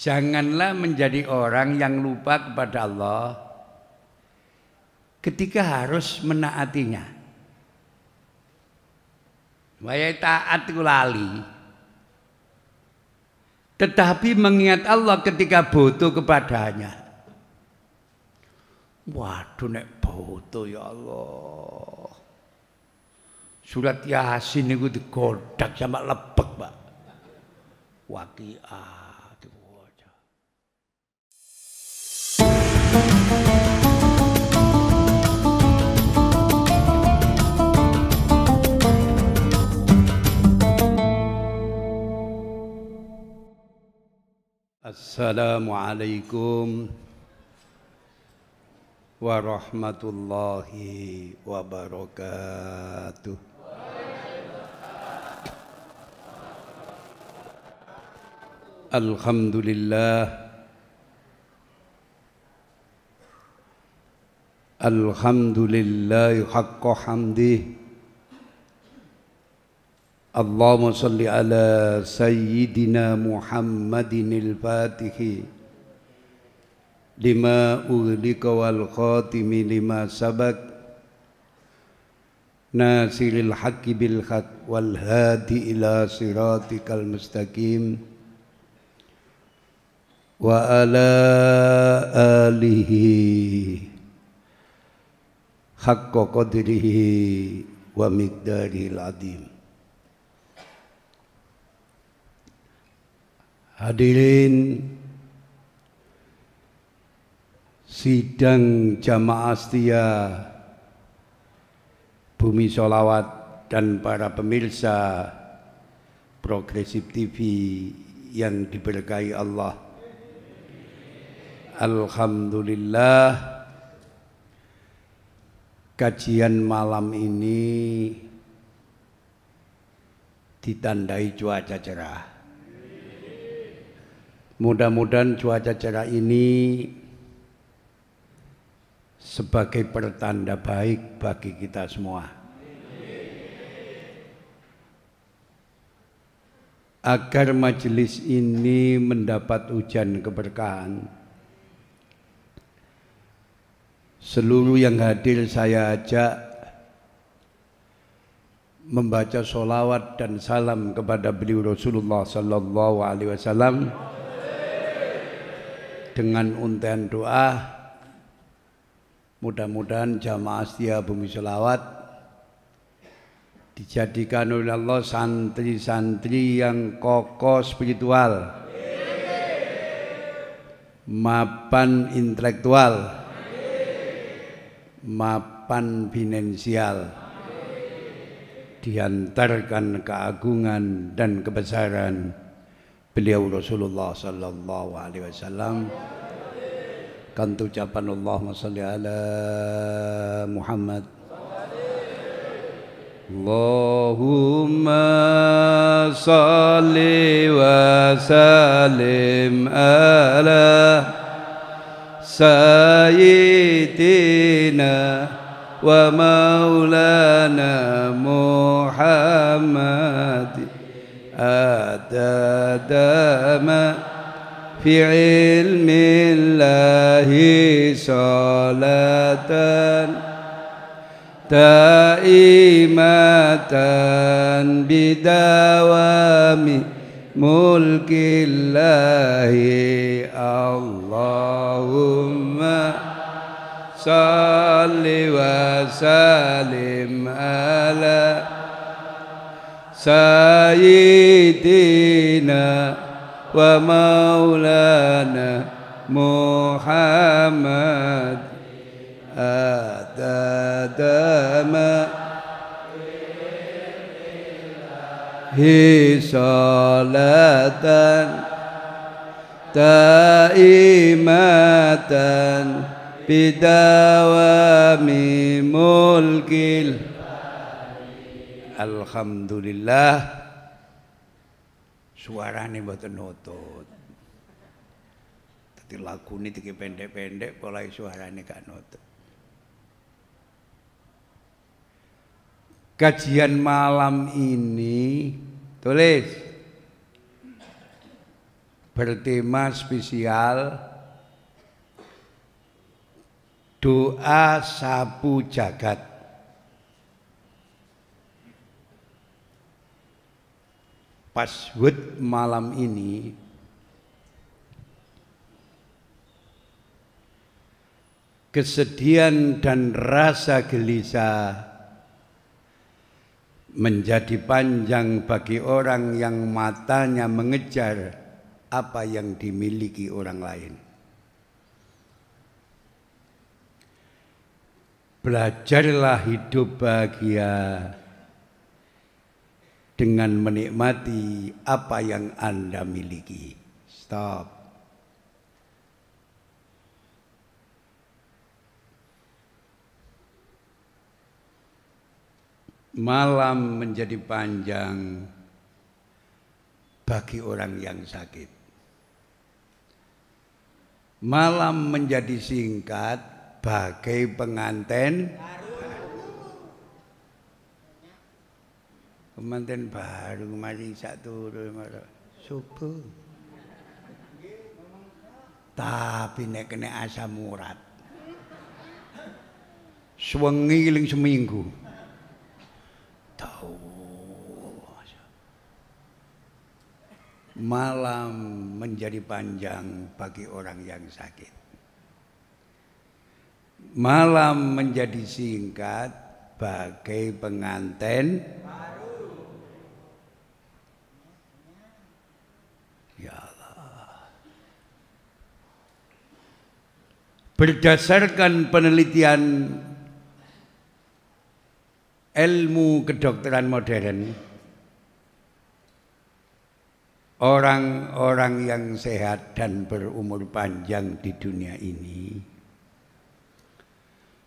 Janganlah menjadi orang yang lupa kepada Allah ketika harus menaatinya. Waya taat lali. Tetapi mengingat Allah ketika butuh kepadanya. Waduh nek butuh ya Allah. Surat Yasin itu digodak sama lebek, Pak. Waqiah. السلام عليكم ورحمة الله وبركاته الحمد لله الحمد لله حق حمده اللهم صل على سيدنا محمد الفاتح لما أغلق والخاتم لما سبق ناصر الحق بالحق والهادي إلى صراطك المستقيم وعلى آله حق قدره ومقداره العظيم Hadirin sidang jamaah setia Bumi Solawat dan para pemirsa Progresif TV yang diberkahi Allah. Alhamdulillah kajian malam ini ditandai cuaca cerah. Mudah-mudahan cuaca cerah ini sebagai pertanda baik bagi kita semua. Agar majelis ini mendapat hujan keberkahan. Seluruh yang hadir saya ajak membaca solawat dan salam kepada beliau Rasulullah Sallallahu Alaihi Wasallam dengan untayan doa mudah-mudahan jamaah setia bumi selawat dijadikan oleh Allah santri-santri yang kokoh spiritual mapan intelektual mapan finansial diantarkan keagungan dan kebesaran beliau Rasulullah sallallahu alaihi wasallam kan ucapan Allahumma salli ala Muhammad Allahumma salli wa salim ala sayyidina wa maulana Muhammad ala حتى دام في علم الله صلاة تائمة بدوام ملك الله اللهم صل وسلم سيدنا ومولانا محمد عدد ما هي صلاة دائمة بدوام ملك الله alhamdulillah buat mboten nutut. lagu ini tiki pendek-pendek pola suaranya gak nutut. Kajian malam ini tulis bertema spesial doa sapu jagat. password malam ini kesedihan dan rasa gelisah menjadi panjang bagi orang yang matanya mengejar apa yang dimiliki orang lain. Belajarlah hidup bahagia dengan menikmati apa yang Anda miliki. Stop. Malam menjadi panjang bagi orang yang sakit. Malam menjadi singkat bagi pengantin. Baru. Kemanten baru mari sak turu subuh. Tapi nek kena asam urat. Suwengi ling seminggu. Tahu. Malam menjadi panjang bagi orang yang sakit. Malam menjadi singkat bagi pengantin baru. Berdasarkan penelitian ilmu kedokteran modern, orang-orang yang sehat dan berumur panjang di dunia ini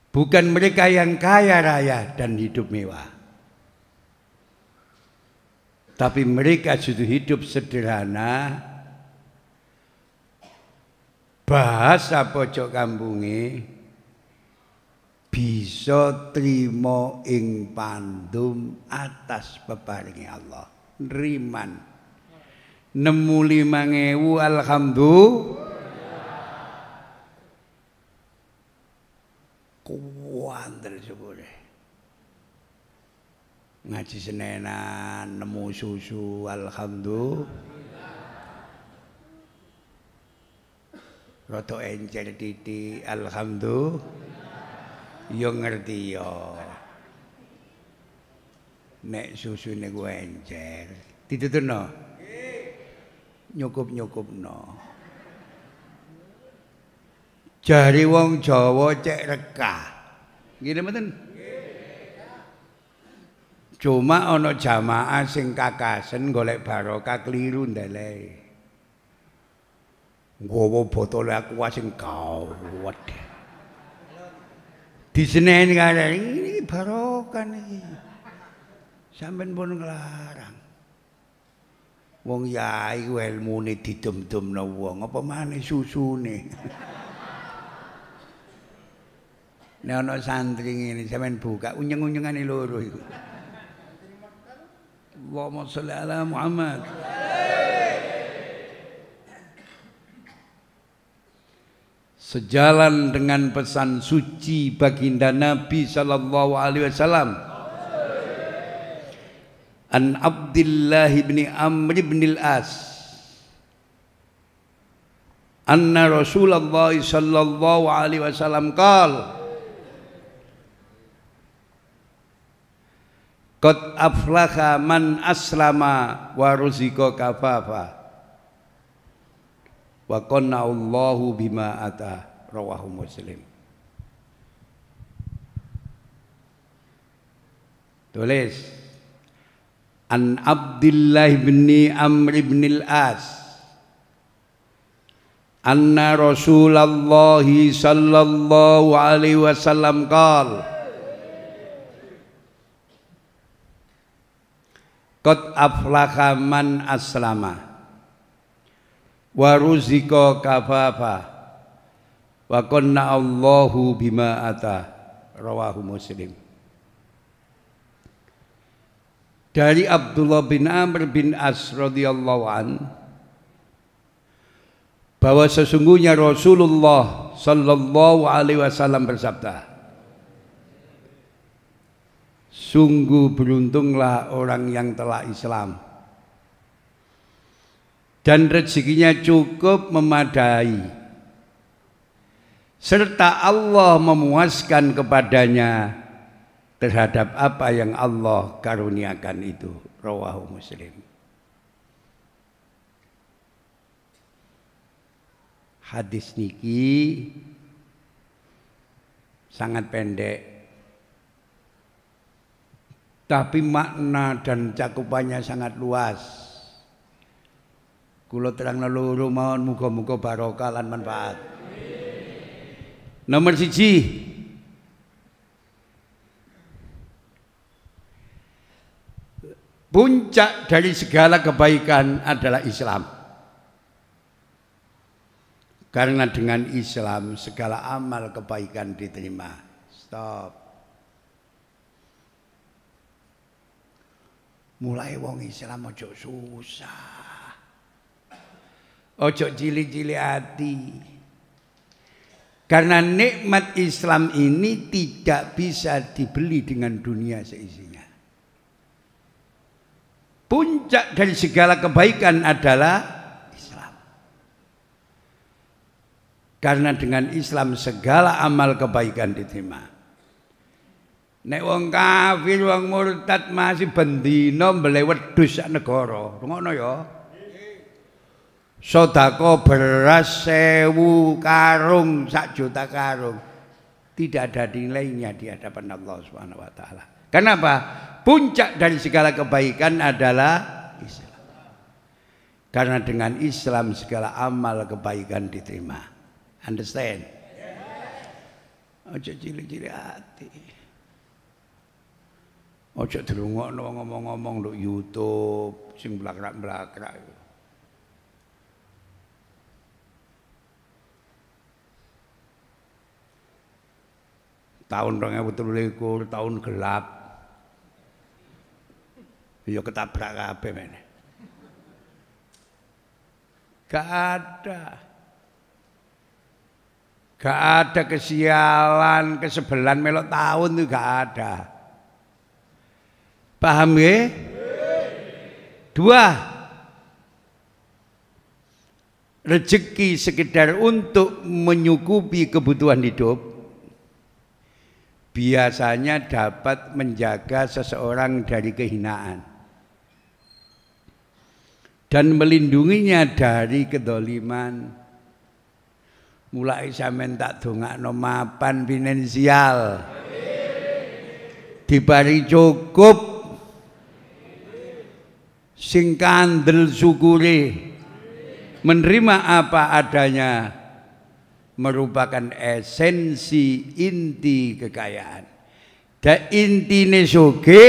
bukan mereka yang kaya raya dan hidup mewah. Tapi mereka justru hidup sederhana bahasa pojok kampunge bisa trimo ing pandum atas peparingi Allah riman nemu lima ngewu alhamdulillah kuan ngaji senenan nemu susu alhamdulillah rada encer titi alhamdulillah yo ngerti ya. nek susune ku encer ditutuno nyukup nyukup no jari wong jawa cek rekah ngene mboten cuma ana jamaah sing kakasen golek barokah keliru ndalek nggawa botol aku sing gawet. Diseneni kare ini barokan niki. sampai pun ngelarang, Wong yai ku ilmune didem-demno wong, apa maneh susune. Nek ana santri ini sampean buka unyeng-unyengane loro iku. Allahumma sholli ala Muhammad. sejalan dengan pesan suci baginda Nabi sallallahu alaihi wasallam An Abdullah bin Amr bin Al-As anna Rasulullah sallallahu alaihi wasallam qala Qad aflaha man aslama wa ruzika kafafa wa qanna Allahu bima ata rawahu muslim tulis an Abdillah bin Amr bin al-As anna Rasulullah sallallahu alaihi wasallam qal Qad aflaha man aslama wa ruzika kafafa wa konna Allahu bima ata rawahu muslim dari Abdullah bin Amr bin As radhiyallahu an bahwa sesungguhnya Rasulullah sallallahu alaihi wasallam bersabda Sungguh beruntunglah orang yang telah Islam dan rezekinya cukup memadai serta Allah memuaskan kepadanya terhadap apa yang Allah karuniakan itu rawahu muslim hadis niki sangat pendek tapi makna dan cakupannya sangat luas Kulo terang leluru mohon muka-muka barokah lan manfaat. Nomor siji Puncak dari segala kebaikan adalah Islam. Karena dengan Islam segala amal kebaikan diterima. Stop. mulai wong Islam aja susah. Ojo jili jili hati. Karena nikmat Islam ini tidak bisa dibeli dengan dunia seisinya. Puncak dari segala kebaikan adalah Islam. Karena dengan Islam segala amal kebaikan diterima. Nek wong kafir, wong murtad masih bendino mbelewet dosa negara. Ngono ya sodako beras sewu karung sak juta karung tidak ada nilainya di hadapan Allah Subhanahu wa taala. Kenapa? Puncak dari segala kebaikan adalah Islam. Karena dengan Islam segala amal kebaikan diterima. Understand? Ojo cili-cili hati. Ojo dirungokno ngomong-ngomong nduk YouTube sing belakrak-belakrak. tahun 2023 tahun gelap. yo ya ketabrak apa mana? Gak ada. Gak ada kesialan, kesebelan melok tahun itu gak ada. Paham ya? Dua. Rezeki sekedar untuk menyukupi kebutuhan hidup biasanya dapat menjaga seseorang dari kehinaan dan melindunginya dari kedoliman mulai sampean tak dongakno mapan finansial dibari cukup singkandel kandel syukuri menerima apa adanya merupakan esensi inti kekayaan. Da intine soge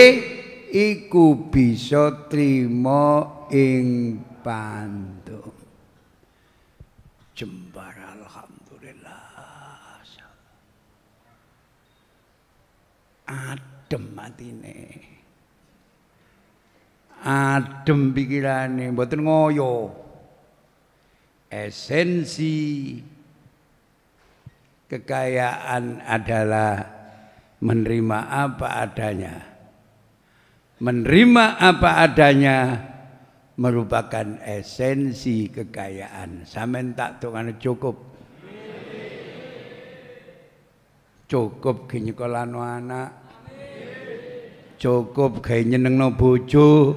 iku bisa trimo ing pandu. Jembar alhamdulillah. Adem matine. Adem pikirane, mboten ngoyo. Esensi Kekayaan adalah menerima apa adanya. Menerima apa adanya merupakan esensi kekayaan. Samen tak tukang cukup. Cukup gini kolano anak. Cukup gaya nyenengno bojo.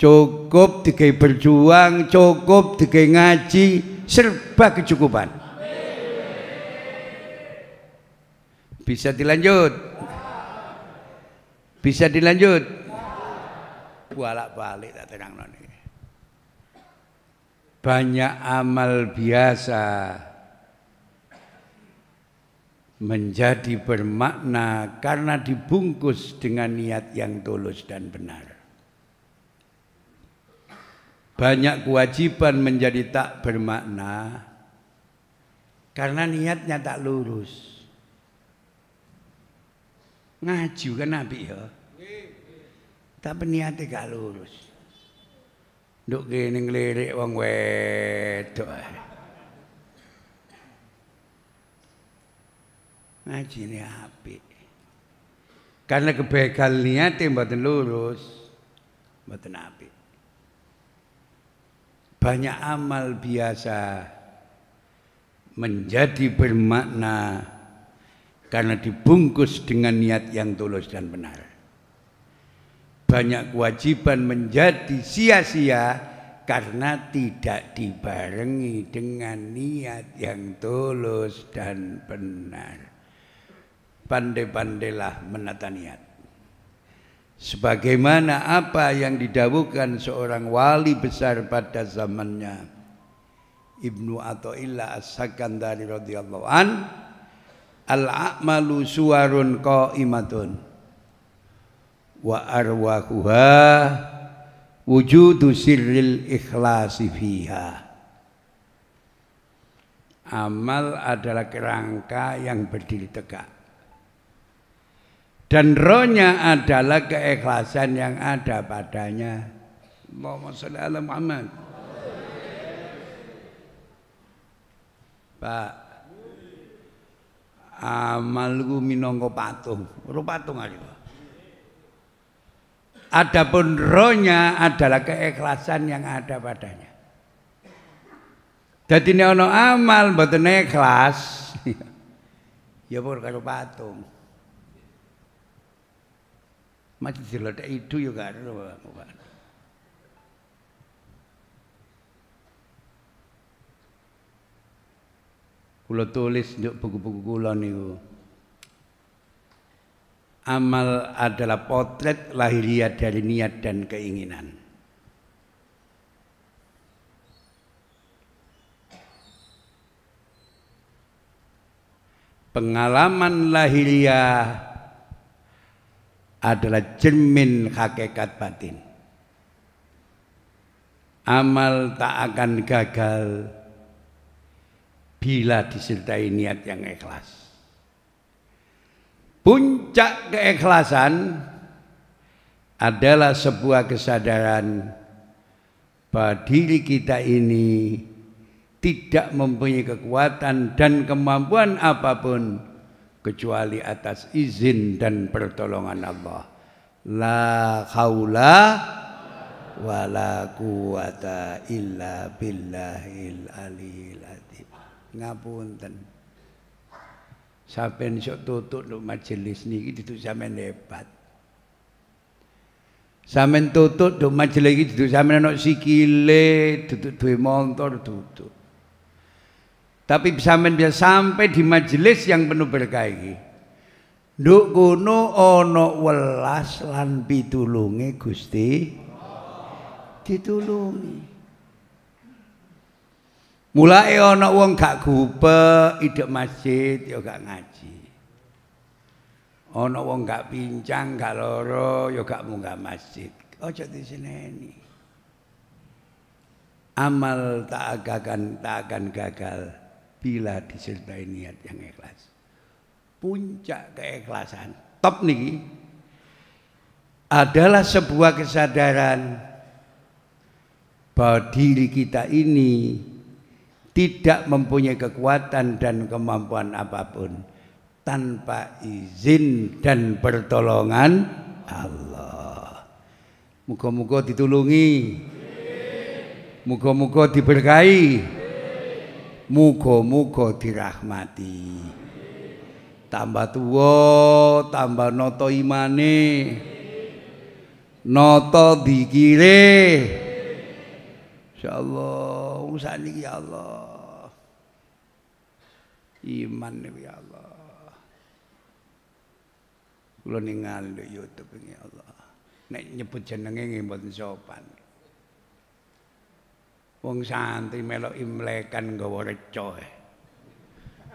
Cukup digawe berjuang, cukup digawe ngaji, serba kecukupan. Bisa dilanjut? Bisa dilanjut? Bualak balik tak noni. Banyak amal biasa menjadi bermakna karena dibungkus dengan niat yang tulus dan benar. Banyak kewajiban menjadi tak bermakna karena niatnya tak lurus ngaji kan Nabi ya. Tapi niatnya gak lurus. gini ngelirik nglirik wong wedok. ini api Karena kebegal niatnya mboten lurus, mboten api Banyak amal biasa menjadi bermakna karena dibungkus dengan niat yang tulus dan benar. Banyak kewajiban menjadi sia-sia karena tidak dibarengi dengan niat yang tulus dan benar. Pandai-pandailah menata niat. Sebagaimana apa yang didawukan seorang wali besar pada zamannya. Ibnu Athaillah As-Sakandari radhiyallahu anhu al a'malu suwarun qaimatun wa arwahuha wujudu sirril ikhlasi fiha amal adalah kerangka yang berdiri tegak dan rohnya adalah keikhlasan yang ada padanya Allahumma salli ala Muhammad Pak amalku minangka patung ora patung aku Adapun rohnya adalah keikhlasan yang ada padanya. Jadi ini ono amal mboten ikhlas. ya pur kalau patung. Masih diledek itu ya karo Pak. kula tulis nduk buku-buku kula niku. Amal adalah potret lahiriah dari niat dan keinginan. Pengalaman lahiriah adalah cermin hakikat batin. Amal tak akan gagal bila disertai niat yang ikhlas. Puncak keikhlasan adalah sebuah kesadaran bahwa diri kita ini tidak mempunyai kekuatan dan kemampuan apapun kecuali atas izin dan pertolongan Allah. La haula wala quwata illa billahil alil ngapunten. Sampeyan sok tutuk nduk majelis niki dudu sampeyan hebat. sampai tutuk do majelis iki dudu sampeyan ana sikile, tutut duwe motor dudu. Tapi sampeyan biasa sampai di majelis yang penuh berkah iki. Nduk kono ana welas lan pitulunge Gusti ditulungi. Mulai ana wong gak gupek idek masjid ya gak ngaji. Ana wong gak pincang, gak loro ya gak munggah masjid. Aja ini. Amal tak akan tak akan gagal bila disertai niat yang ikhlas. Puncak keikhlasan. Top nih adalah sebuah kesadaran bahwa diri kita ini tidak mempunyai kekuatan dan kemampuan apapun tanpa izin dan pertolongan Allah. Muga-muga ditulungi. Muga-muga diberkahi. Muga-muga dirahmati. Tambah tua, tambah noto imane. Noto dikire. Insyaallah usah sakniki ya Allah. Iman niku ya Allah. Kula ningali di YouTube ini ya Allah. Nek nyebut jenenge nggih mboten sopan. Wong santri melok imlekan nggawa reca.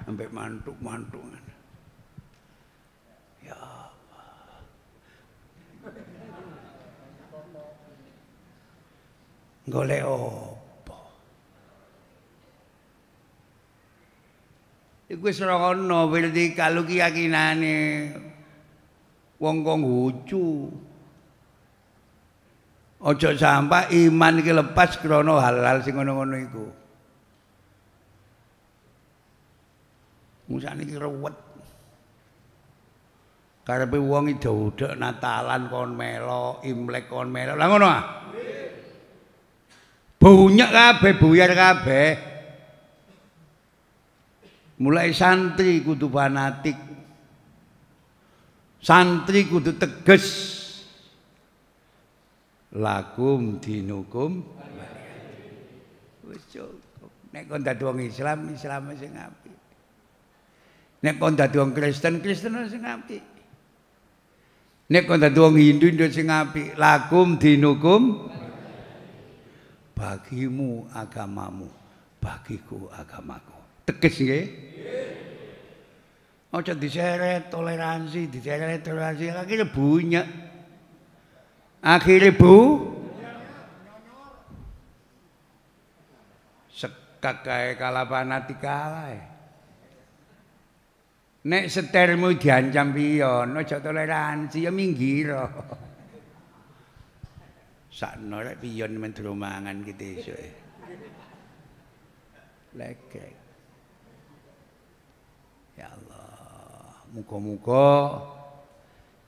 Sampai e. mantuk-mantuk. gole opo. Iku srana wirdi kaluki yakinane wong kong lucu. Aja sampah iman iki lepas krana halal sing ngono-ngono iku. Musa niki ruwet. Karepe wong idodok natalan kon melok, imlek kon melok. Lah ngono ah. bunyek kabeh buyar kabeh mulai santri kudu fanatik santri kudu tegas lakum dinukum wis cukup nek kon dadi wong islam islam sing apik nek kon dadi wong kristen kristen sing apik nek kon dadi wong hindu hindu sing apik lakum dinukum Lali. bagimu agamamu bagiku agamaku tegas nggih aja diseret toleransi diseret toleransi lagi bunya akhirnya bu sekakai kalapana dikalai nek setermu diancam piyon aja toleransi ya minggir sakno lek piyon men dromangan kite esuk lek ya Allah muga-muga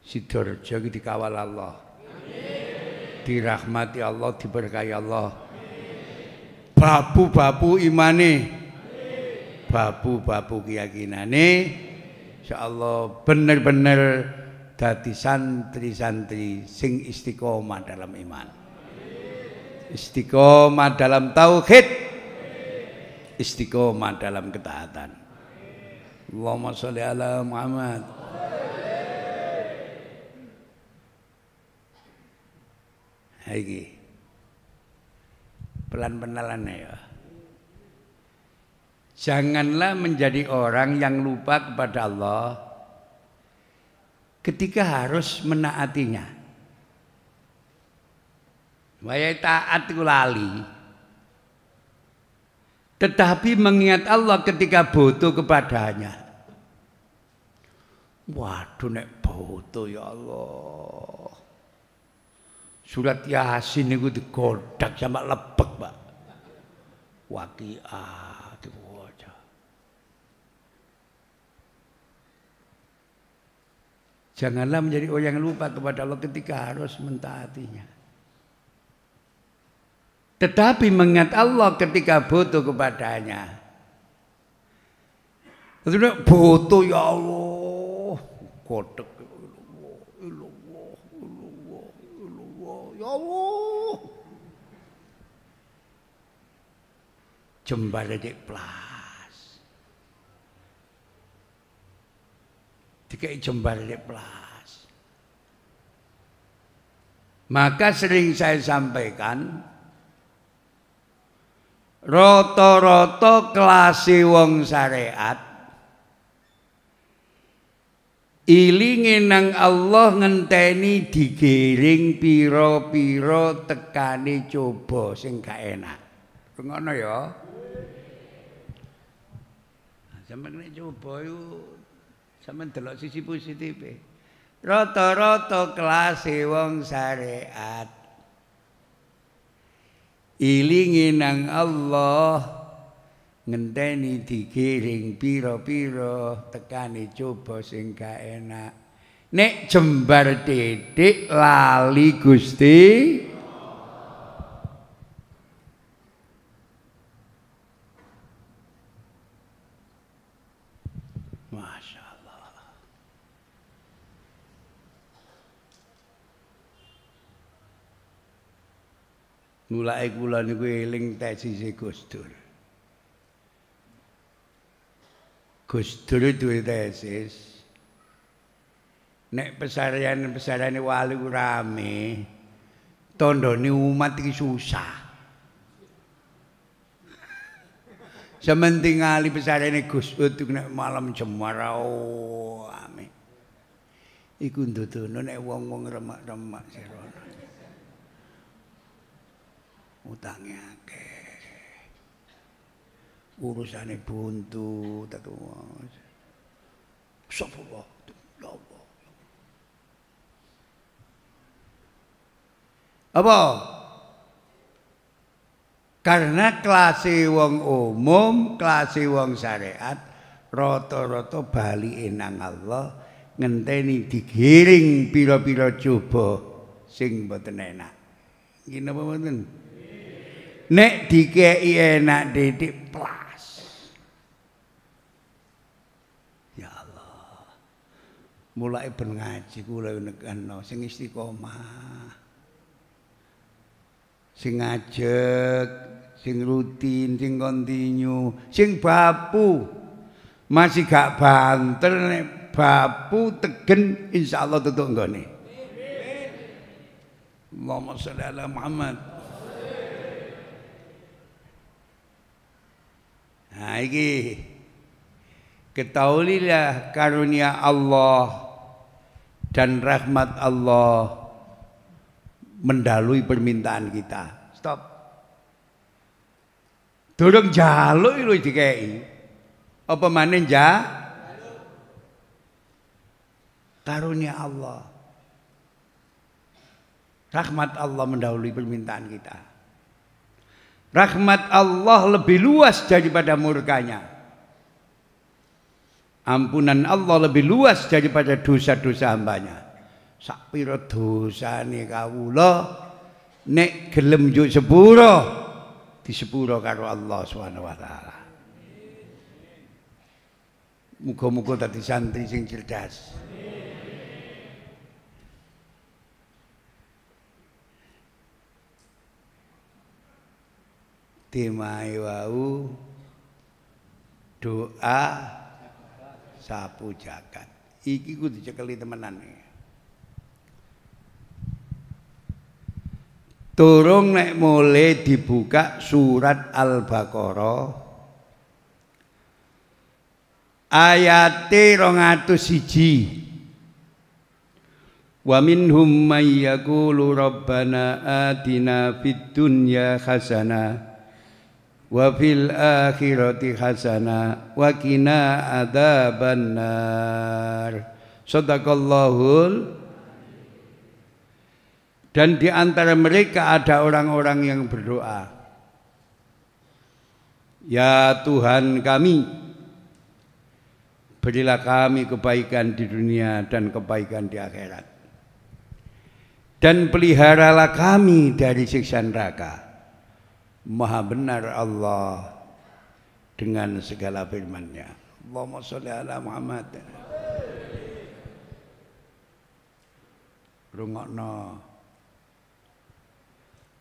Sidoarjo iki dikawal Allah amin dirahmati Allah diberkahi Allah amin babu-babu imane amin babu-babu keyakinane insyaallah bener-bener dadi santri-santri sing istiqomah dalam iman Istiqomah dalam tauhid. Istiqomah dalam ketaatan. Allahumma sholli ala Muhammad. Hai Pelan-pelan ya. Janganlah menjadi orang yang lupa kepada Allah ketika harus menaatinya. Wayai taat ku lali. Tetapi mengingat Allah ketika butuh kepadanya. Waduh nek butuh ya Allah. Surat Yasin itu digodak sama lebek, Pak. Waqiah Janganlah menjadi orang yang lupa kepada Allah ketika harus mentaatinya. Tetapi mengingat Allah ketika butuh kepadanya. Tetapi butuh ya Allah. Kodek. Ya Allah. Jembar dek Tiga jembar Maka sering saya sampaikan, rata-rata kelasi wong syariat ilinge nang Allah ngenteni digiring pira-pira tekane coba sing gak enak. Ngono ya. Sampe nek coba yo sampe delok sisi positif. E. Rata-rata kelasi wong syariat ilingi nang Allah ngenteni digiring pira-pira tekani coba sing gak enak nek jembar titik lali Gusti mulai kula niku eling tesise Gustur. Gustur duwe tesis. Nek pesarian-pesarane wali rame, tandane umat iki susah. Sementing ali pesarane Gus Utuk nek malam jemar oh, ame. Iku ndodono nek wong-wong remak-remak sira. utange akeh. Urusane buntu tetuwas. Sopo wae Apa? Karena klase wong umum, klase wong syariat rata-rata bali nang Allah ngenteni digiring pira-pira coba sing mboten enak. Ngene apa mboten? nek dikei enak dedik plus. Ya Allah. Mulai ben ngaji kula nekno sing istiqomah. Sing ajek, sing rutin, sing kontinu, sing bapu. Masih gak banter nek bapu tegen insyaallah tutuk nggone. Amin. Allahumma shalli ala Muhammad. Nah, iki ketahuilah karunia Allah dan rahmat Allah mendalui permintaan kita. Stop. Durung jaluk itu dikei. Apa manen ja? Karunia Allah. Rahmat Allah mendahului permintaan kita. Rahmat Allah lebih luas daripada murkanya. Ampunan Allah lebih luas daripada dosa-dosa hambanya. Sapira kau lo nek gelem juk sepuro sepuro karo Allah Subhanahu Muka-muka tadi santri sing cerdas. Amin. dimai wau doa sapu jagat. Iki ku dicekeli temenan. Turung nek mulai dibuka surat Al-Baqarah ayate siji Wa minhum may yaqulu rabbana atina fid dunya hasanah wa fil akhirati hasana wa qina adzaban nar sadaqallahul dan di antara mereka ada orang-orang yang berdoa Ya Tuhan kami berilah kami kebaikan di dunia dan kebaikan di akhirat dan peliharalah kami dari siksa neraka Maha benar Allah dengan segala firman-Nya. Allahumma sholli ala Muhammad. Rungokno.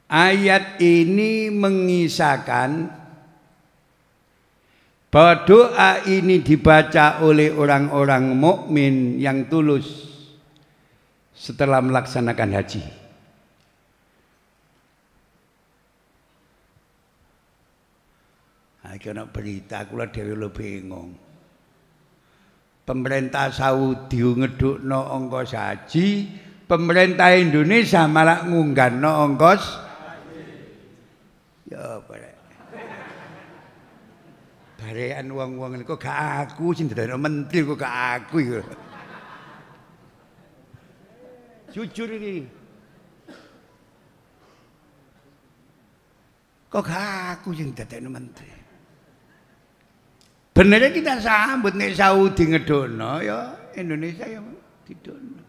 Ayat ini mengisahkan bahwa doa ini dibaca oleh orang-orang mukmin yang tulus setelah melaksanakan haji. lagi ana berita kula dhewe lu bingung pemerintah Saudi ngedukno angka saji pemerintah Indonesia malah ngunggahno angka ya apa barean wong-wong niku gak aku sing menteri kok gak aku jujur ini kok gak aku sing dadekno menteri Benernya kita sambut nek Saudi ngedono ya Indonesia ya didono.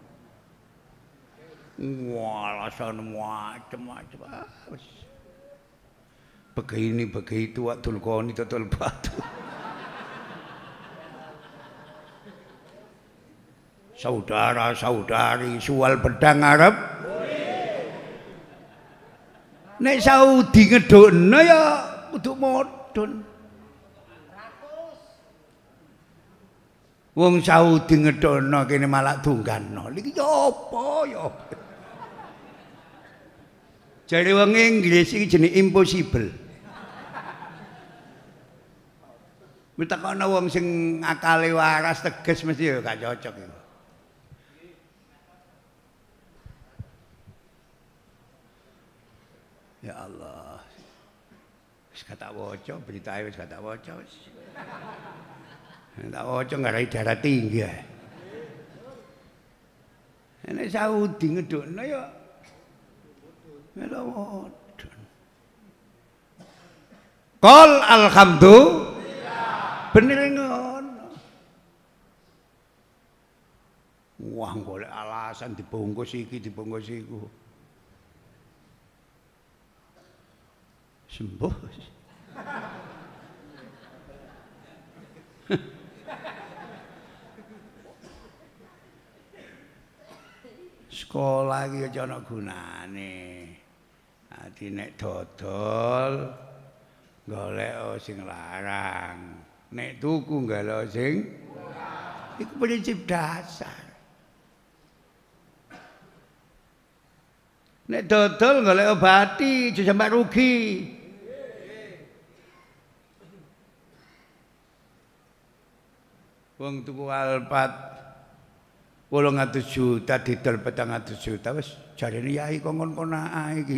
Wah, alasan macam-macam. Ah, Begini begitu waktu koni total batu. Saudara-saudari sual pedang Arab. Nek Saudi ngedono ya butuh modon. Wong Saudi ngedono kene malah dungganno. Iki yo apa yo? Jare wong Inggris iki jeneng impossible. Mitakono wong sing akale waras teges mesti ya gak cocok iki. Ya Allah. Wis gak tak waca, beritae wis gak tak waca wis. Tak ojo ngarai darah tinggi. Ini Saudi ngeduk, no yo. Melo Kol alhamdu. Bener ngon. Wah, boleh alasan dibungkus iki, dibungkus iku. Sembuh. sekolah iki aja ana gunane. Dadi nek dodol golek sing larang, nek tuku golek sing murah. Iku prinsip dasar. Nek dodol golek obati aja sampai rugi. Wong tuku alpat 800 juta didol 400 juta wis jarene yai kok kon-konak ae iki.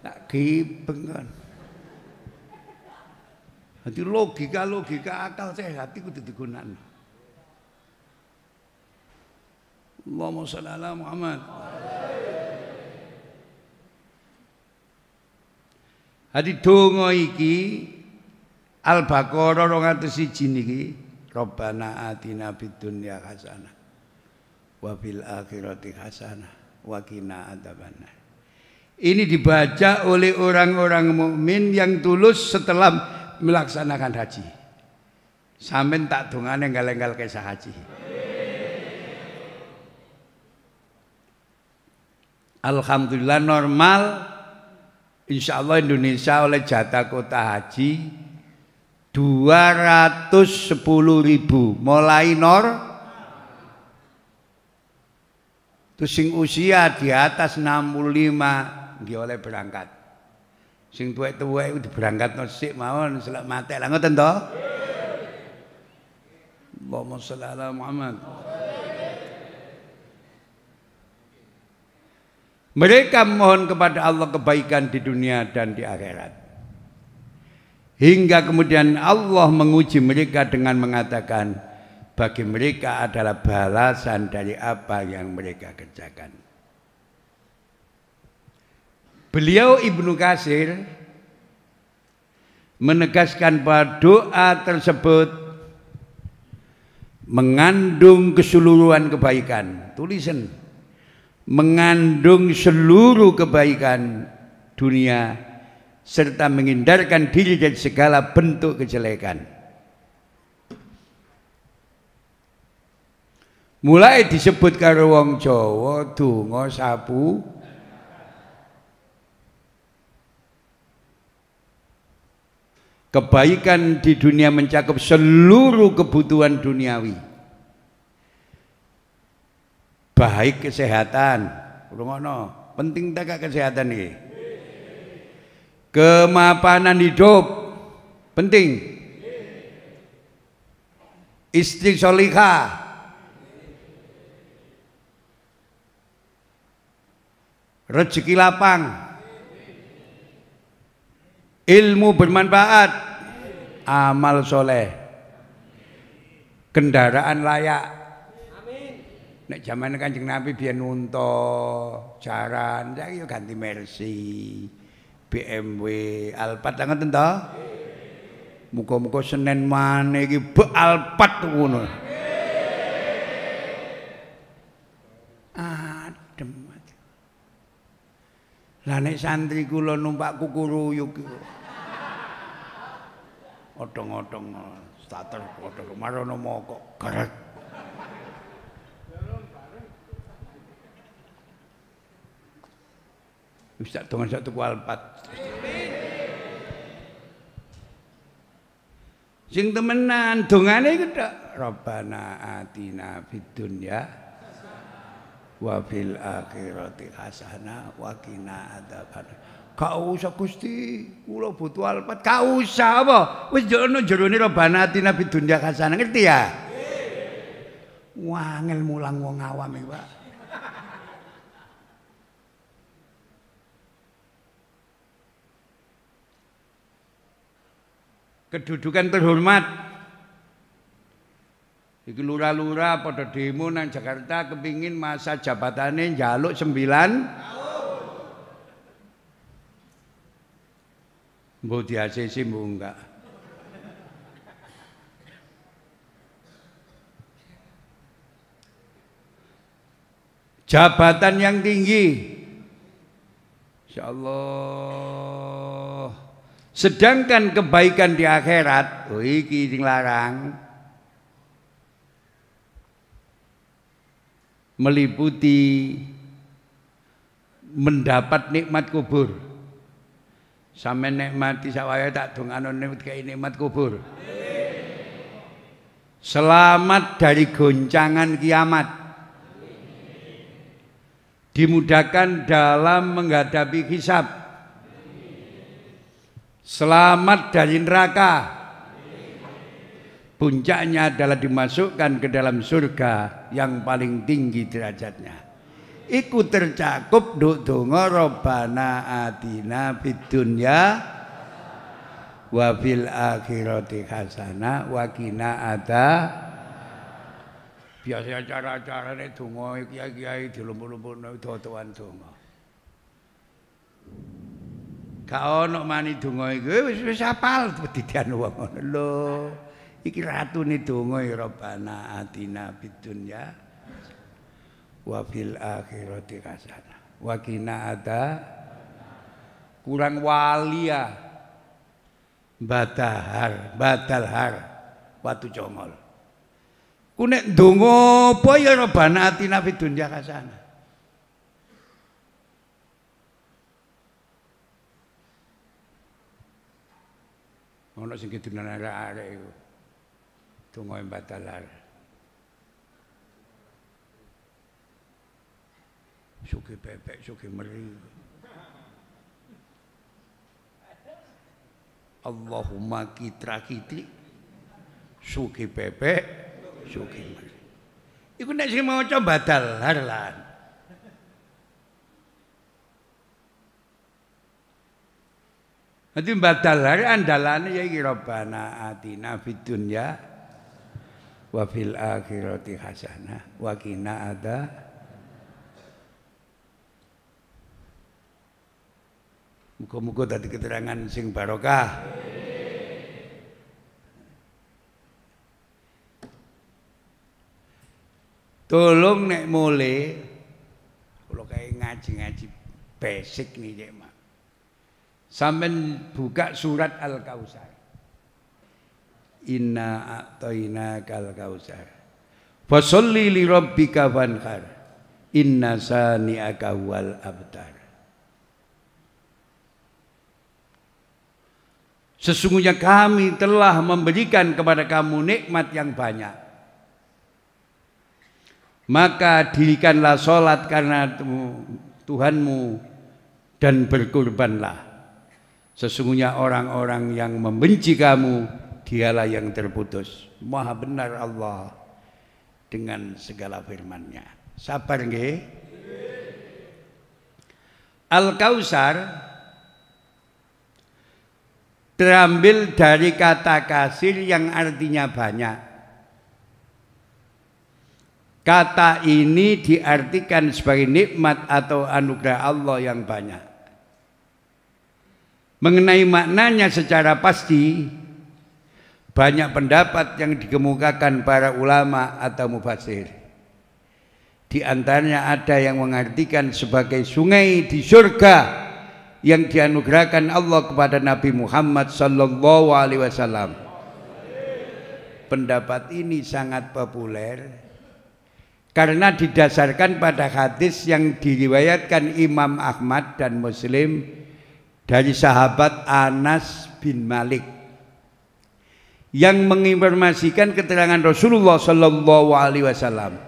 Tak gibeng kan. Jadi logika logika akal sehat itu kudu digunakno. Allahumma shalli ala Muhammad. Hadi donga iki Al-Baqarah 201 niki Rabbana atina fid dunya hasanah wa fil akhirati hasanah wa qina adzabannar. Ini dibaca oleh orang-orang mukmin yang tulus setelah melaksanakan haji. Sampai tak dongane galenggal enggal kisah haji. Alhamdulillah normal Insya Allah Indonesia oleh jatah kota haji 210 ribu mulai nor itu sing usia di atas 65 dia oleh berangkat sing tuwek-tuwek itu berangkat nasi mawon selak mate lah ngoten Allahumma sholli ala Muhammad mereka mohon kepada Allah kebaikan di dunia dan di akhirat. Hingga kemudian Allah menguji mereka dengan mengatakan bagi mereka adalah balasan dari apa yang mereka kerjakan. Beliau Ibnu Kasir menegaskan bahwa doa tersebut mengandung keseluruhan kebaikan. Tulisan mengandung seluruh kebaikan dunia serta menghindarkan diri dari segala bentuk kejelekan. Mulai disebut karo wong Jawa donga sapu Kebaikan di dunia mencakup seluruh kebutuhan duniawi. Baik kesehatan, ngono, penting tak kesehatan nih kemapanan hidup penting istri solika rezeki lapang ilmu bermanfaat amal soleh kendaraan layak Nek zaman kanjeng Nabi biar nunto jaran, saya ganti mercy. BMW Alphard ngoten to? Muga-muga Senin maneh iki be Alphard ngono. Adem. Lah nek santri kula numpak kukuruyuk iki. Odong-odong status padha kemarono kok, gerak. Ustaz dengan satu kualpat. Sing temenan dongane iku tok. Rabbana atina fid dunya wa fil akhirati hasanah wa qina adzabannar. Gak usah Gusti, kula butuh alpat. Gak usah apa? Wis jono jerone robana atina dunya kasana, ngerti ya? Wah, mulang wong awam iki, Pak. kedudukan terhormat. Iki lura-lura pada demo nang Jakarta kepingin masa jabatannya jaluk sembilan mau di ACC mbok enggak. Jabatan yang tinggi. insya Allah. Sedangkan kebaikan di akhirat, oh iki sing larang. Meliputi mendapat nikmat kubur. Sampai nikmati sawaya tak dongano nikmat nikmat kubur. Selamat dari goncangan kiamat. Dimudahkan dalam menghadapi hisab Selamat dari neraka. Puncaknya adalah dimasukkan ke dalam surga yang paling tinggi derajatnya. Iku tercakup duk dungo robana atina fid Wabil akhirati khasana wakina ada biasanya cara-cara acarane donga kiai-kiai dilumpuh-lumpuhno dodoan Gak ono mani donga iku eh, wis wis hafal didian wong ngono lho. Iki ratune donga ya Rabbana atina bidunya wa fil akhirati hasanah wa qina ada kurang wali ya badahar badalhar watu congol ku nek donga apa ya Rabbana atina bidunya hasanah Ono sing kidunan arek-arek iku. Dongae batalar. Suki bebek, suki meri. Allahumma kitra kitri suki bebek suki meri. Iku nek sing coba badalar lan. Nanti mbak hari andalannya ya kira bana atina fid dunya wafil akhirati hasanah wakina ada Muka-muka tadi keterangan sing barokah. Tolong nek mole kalau kayak ngaji-ngaji basic nih cek Sampai buka surat Al-Kausar. Inna a'toina kal kausar. Fasolli li rabbika wanhar. Inna sani'aka wal abtar. Sesungguhnya kami telah memberikan kepada kamu nikmat yang banyak. Maka dirikanlah sholat karena Tuhanmu dan berkurbanlah. Sesungguhnya orang-orang yang membenci kamu dialah yang terputus. Maha benar Allah dengan segala firmannya nya Sabar nge Al-Kausar terambil dari kata kasir yang artinya banyak. Kata ini diartikan sebagai nikmat atau anugerah Allah yang banyak. Mengenai maknanya secara pasti banyak pendapat yang dikemukakan para ulama atau mufasir. Di antaranya ada yang mengartikan sebagai sungai di surga yang dianugerahkan Allah kepada Nabi Muhammad SAW. Pendapat ini sangat populer karena didasarkan pada hadis yang diriwayatkan Imam Ahmad dan Muslim dari sahabat Anas bin Malik yang menginformasikan keterangan Rasulullah Shallallahu Alaihi Wasallam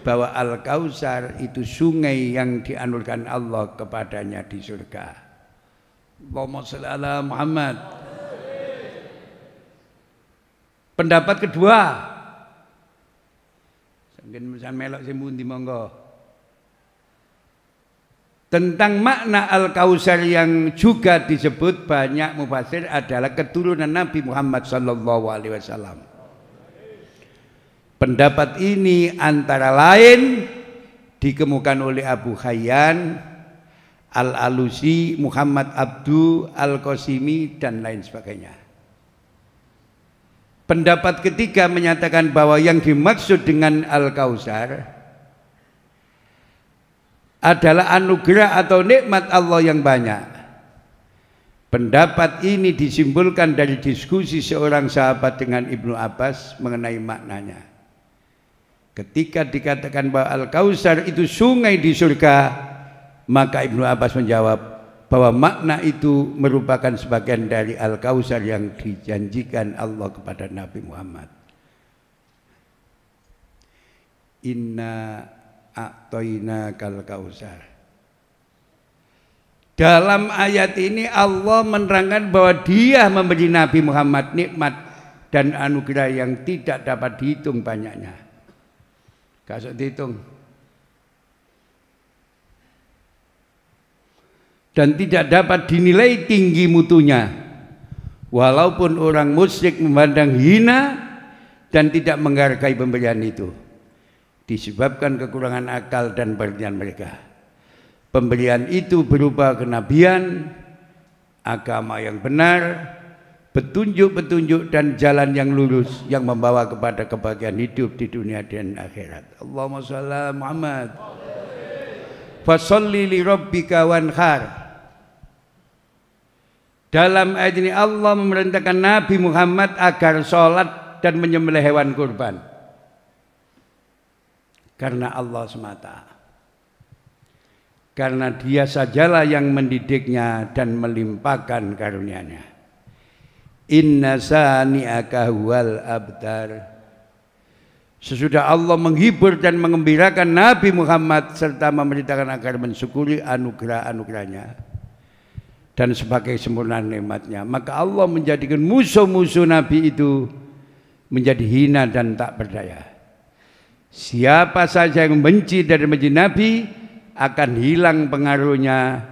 bahwa Al Kausar itu sungai yang dianurkan Allah kepadanya di surga. Allahumma sholli ala Muhammad. Pendapat kedua. misalnya melok di monggo. Tentang makna Al-Kausar yang juga disebut banyak mufasir adalah keturunan Nabi Muhammad sallallahu alaihi wasallam. Pendapat ini antara lain dikemukakan oleh Abu Hayyan Al-Alusi, Muhammad Abdu, Al-Qasimi dan lain sebagainya. Pendapat ketiga menyatakan bahwa yang dimaksud dengan Al-Kausar adalah anugerah atau nikmat Allah yang banyak. Pendapat ini disimpulkan dari diskusi seorang sahabat dengan Ibnu Abbas mengenai maknanya. Ketika dikatakan bahwa Al-Kausar itu sungai di surga, maka Ibnu Abbas menjawab bahwa makna itu merupakan sebagian dari Al-Kausar yang dijanjikan Allah kepada Nabi Muhammad. Inna atoina kal kausar. Dalam ayat ini Allah menerangkan bahwa dia memberi Nabi Muhammad nikmat dan anugerah yang tidak dapat dihitung banyaknya. Gak dihitung. dan tidak dapat dinilai tinggi mutunya. Walaupun orang musyrik memandang hina dan tidak menghargai pemberian itu disebabkan kekurangan akal dan pengertian mereka. Pemberian itu berupa kenabian, agama yang benar, petunjuk-petunjuk dan jalan yang lurus yang membawa kepada kebahagiaan hidup di dunia dan akhirat. Allahumma shalli Muhammad. Fasalli li rabbika wanhar. Dalam ayat ini Allah memerintahkan Nabi Muhammad agar sholat dan menyembelih hewan kurban karena Allah semata. Karena dia sajalah yang mendidiknya dan melimpahkan karunia-Nya. Inna sani'aka huwal abdar. Sesudah Allah menghibur dan mengembirakan Nabi Muhammad serta memerintahkan agar mensyukuri anugerah-anugerahnya dan sebagai sempurna nikmatnya, maka Allah menjadikan musuh-musuh Nabi itu menjadi hina dan tak berdaya. Siapa saja yang benci dari benci Nabi akan hilang pengaruhnya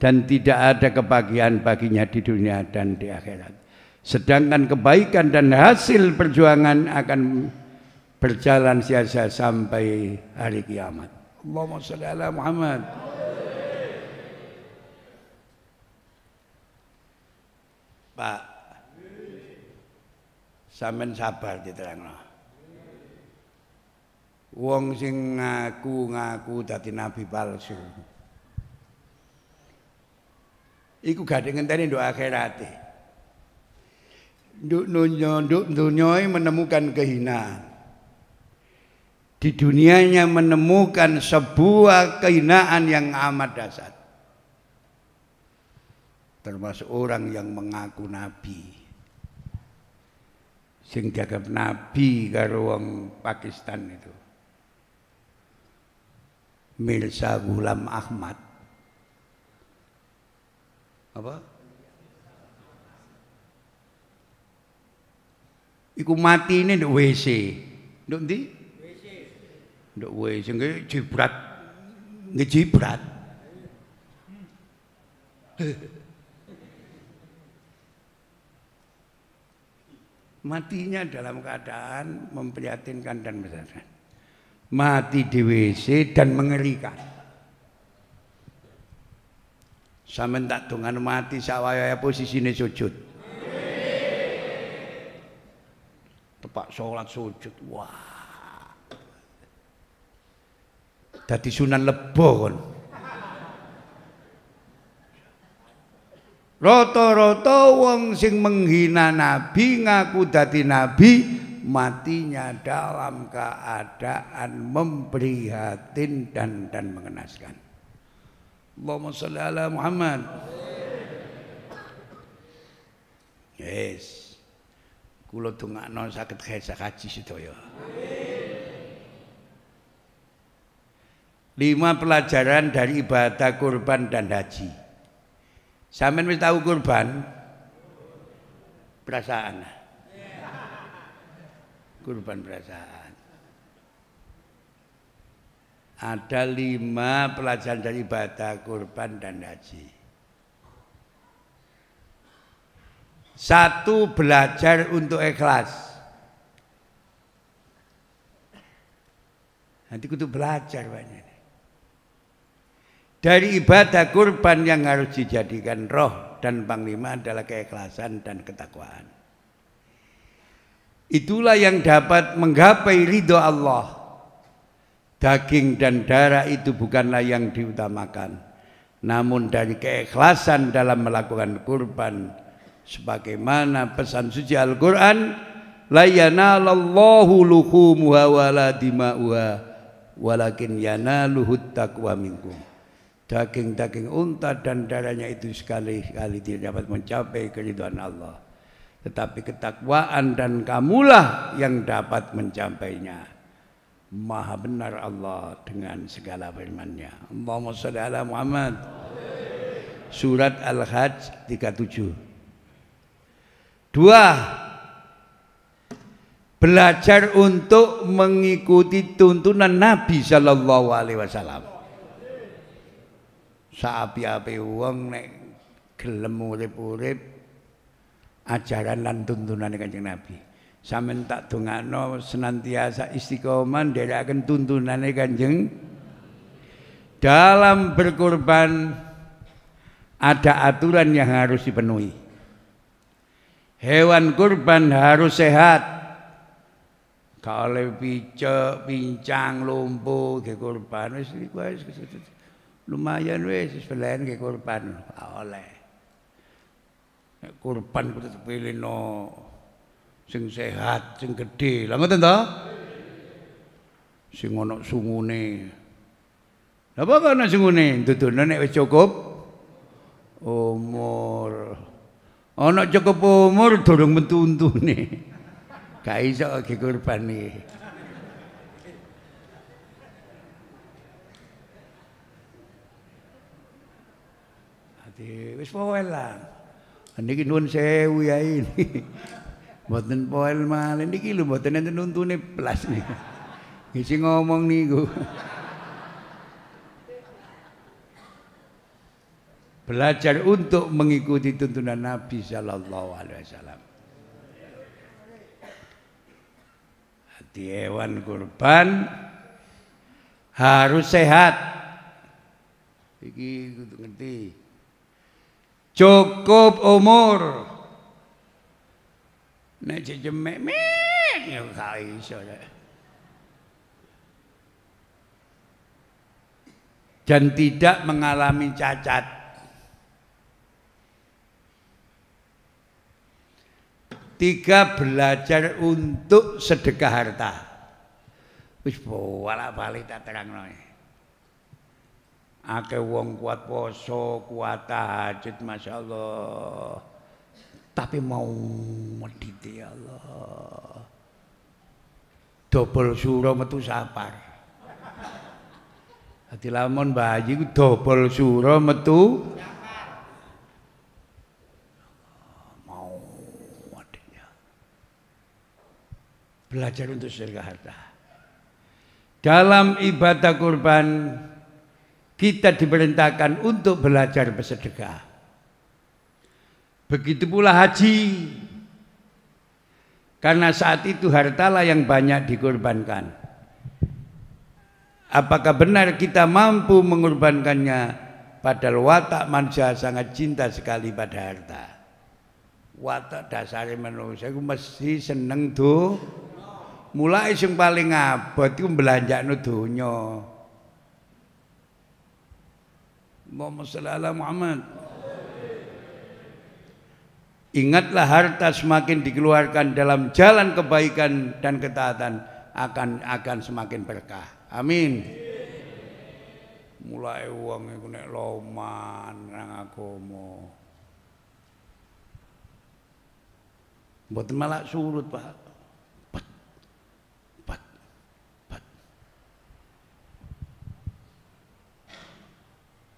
dan tidak ada kebahagiaan baginya di dunia dan di akhirat. Sedangkan kebaikan dan hasil perjuangan akan berjalan sia-sia sampai hari kiamat. Allahumma sholli ala Muhammad. Pak, sampean sabar diterangno wong sing ngaku-ngaku dadi nabi palsu. Iku gak ngenteni doa akhirat. Nduk dunya nduk dunyoi e menemukan kehinaan. Di dunianya menemukan sebuah kehinaan yang amat dasar. Termasuk orang yang mengaku nabi. Sing dianggap nabi karo wong Pakistan itu. Mirsa Gulam Ahmad apa iku mati ini nduk WC nduk ndi WC nduk WC nggih jibrat nggak jibrat matinya dalam keadaan memprihatinkan dan besar mati di WC dan mengerikan. Sama tak dengan mati sawaya posisi ini sujud. Tepak sholat sujud, wah. Jadi sunan lebo kon. roto rata wong sing menghina nabi ngaku dadi nabi matinya dalam keadaan memprihatin dan dan mengenaskan. Allahumma sholli ala Muhammad. Yes. Kula dongakno saged khesa kaji sedaya. Lima pelajaran dari ibadah kurban dan haji. Sampeyan wis tahu kurban? Perasaan kurban perasaan. Ada lima pelajaran dari ibadah kurban dan haji. Satu belajar untuk ikhlas. Nanti kudu belajar banyak. Dari ibadah kurban yang harus dijadikan roh dan panglima adalah keikhlasan dan ketakwaan. Itulah yang dapat menggapai ridho Allah. Daging dan darah itu bukanlah yang diutamakan. Namun dari keikhlasan dalam melakukan kurban. Sebagaimana pesan suci Al-Quran. lallahu luhumuha wala dima'uha. Walakin yana luhut taqwa minkum daging-daging unta dan darahnya itu sekali-kali tidak dapat mencapai keriduan Allah tetapi ketakwaan dan kamulah yang dapat mencapainya. Maha benar Allah dengan segala firman-Nya. Allahumma shalli ala Muhammad. Surat Al-Hajj 37. Dua, belajar untuk mengikuti tuntunan Nabi Shallallahu Alaihi Wasallam. Saapi-api uang nek gelem urip-urip ajaran dan tuntunan Kanjeng Nabi. Samen tak nol senantiasa istiqomah nderekaken tuntunane Kanjeng dalam berkorban ada aturan yang harus dipenuhi. Hewan kurban harus sehat. Kalau oleh picek, pincang, lumpuh, ke kurban. Wis, lumayan wis, sebelain ke kurban. oleh kurban kudu no sing sehat, sing gede, Lah ngoten to? Sing ana sungune. Lah apa ana sungune? Dudono nek wis cukup umur. Ana cukup umur durung metu untune. Gak iso ge kurban iki. wis pokoke lah niki nuwun sewu ya ini, mboten poel malih niki lho mboten enten nuntune blas nih. ngisi ngomong niku belajar untuk mengikuti tuntunan Nabi Shallallahu Alaihi Wasallam. Hati hewan kurban harus sehat. Iki ngerti cukup umur nek jejemek ya iso dan tidak mengalami cacat tiga belajar untuk sedekah harta wis bolak balik tak terang akeh wong kuat poso, kuat tahajud allah Tapi mau medit ya Allah. Dobol suro metu sapar. hati lamun bayi ku dobol suro metu Mau Belajar untuk sedekah harta. Dalam ibadah kurban kita diperintahkan untuk belajar bersedekah. Begitu pula haji. Karena saat itu hartalah yang banyak dikorbankan. Apakah benar kita mampu mengorbankannya padahal watak manusia sangat cinta sekali pada harta. Watak dasar manusia itu mesti seneng tuh. Mulai yang paling abot itu belanja dunia. Allahumma salli ala Muhammad. Ingatlah harta semakin dikeluarkan dalam jalan kebaikan dan ketaatan akan akan semakin berkah. Amin. Mulai uang iku nek loman nang agama. Mboten malah surut, Pak.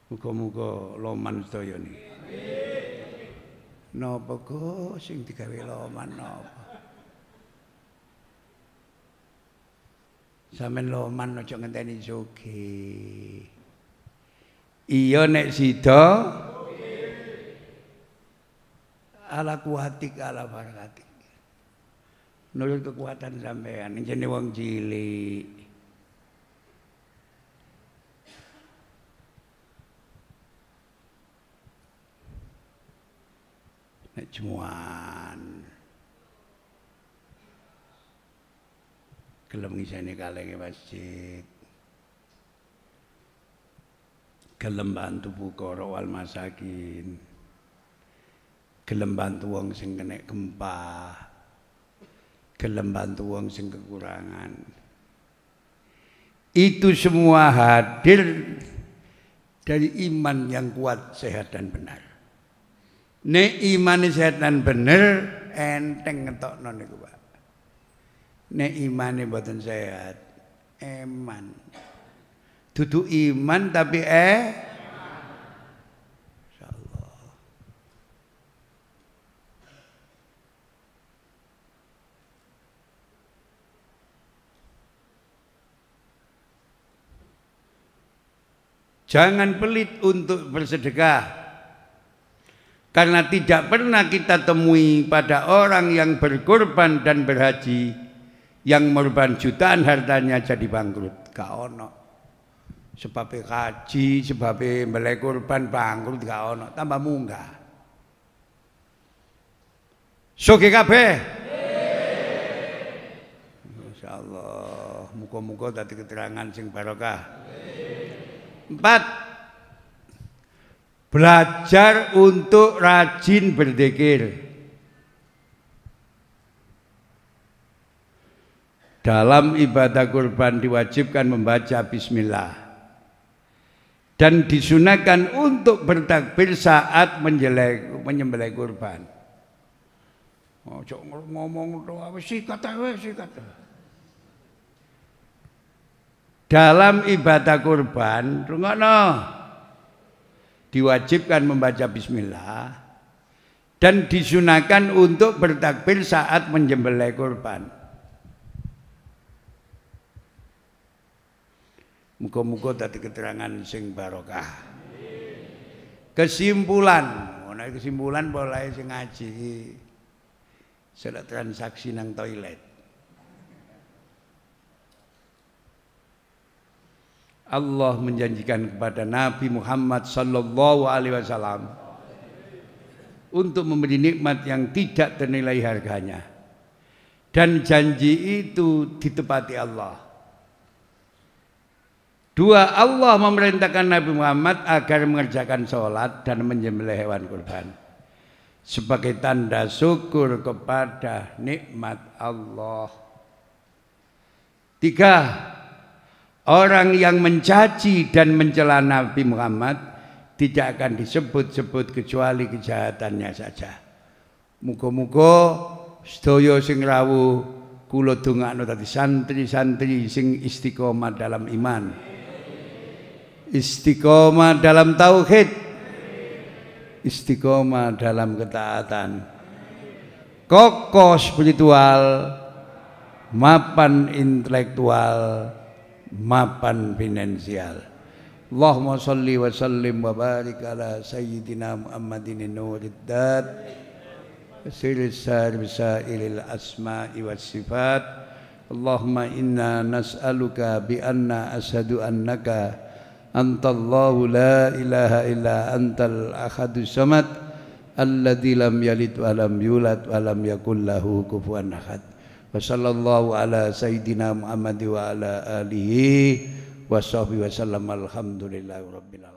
Muga-muga loman sedaya ni. Napa go sing digawe loman napa? Sampeyan loman aja ngenteni joge. Iya nek sida ala kuati ala barakati. Nulung kekuatan sampean jenenge wong cilik. nek Kalau gelem ngiseni kalenge masjid gelem bantu buka wal masakin gelem bantu wong sing kena gempa gelem bantu wong sing kekurangan itu semua hadir dari iman yang kuat, sehat dan benar. Nek iman setan bener enteng ngetokno niku, Pak. Nek iman mboten sehat, eman. Dudu iman tapi eh Insyaallah. Jangan pelit untuk bersedekah. Karena tidak pernah kita temui pada orang yang berkorban dan berhaji yang korban jutaan hartanya jadi bangkrut. Gak ono. Sebab haji, sebab melek korban bangkrut gak ono. Tambah munggah. Soge kabeh. Insyaallah, muka-muka tadi keterangan sing barokah. Empat, Belajar untuk rajin berzikir. Dalam ibadah kurban diwajibkan membaca bismillah. Dan disunahkan untuk bertakbir saat menjelek, menyembelih kurban. Oh, ngomong sih sih kata Dalam ibadah kurban, rungokno diwajibkan membaca bismillah dan disunahkan untuk bertakbir saat menjembelai korban. Muka-muka tadi keterangan sing barokah. Kesimpulan, mulai kesimpulan mulai sing ngaji. Sudah transaksi nang toilet. Allah menjanjikan kepada Nabi Muhammad sallallahu alaihi wasallam untuk memberi nikmat yang tidak ternilai harganya. Dan janji itu ditepati Allah. Dua, Allah memerintahkan Nabi Muhammad agar mengerjakan sholat dan menyembelih hewan kurban. Sebagai tanda syukur kepada nikmat Allah. Tiga, Orang yang mencaci dan mencela Nabi Muhammad tidak akan disebut-sebut kecuali kejahatannya saja. Muga-muga sedaya sing rawuh kula dongakno dadi santri-santri sing istiqomah dalam iman. Istiqomah dalam tauhid. Istiqomah dalam ketaatan. Kokoh spiritual, mapan intelektual, mapan finansial. Allahumma salli wa sallim wa barik ala sayyidina Muhammadin nuriddat sirris sairil asma'i wa sifat Allahumma inna nas'aluka bi anna ashadu annaka antallahu la ilaha illa antal ahadu samad alladhi lam yalid wa lam yulad wa lam yakullahu lahu kufuwan ahad وصلى الله على سيدنا محمد وعلى آله وصحبه وسلم الحمد لله رب العالمين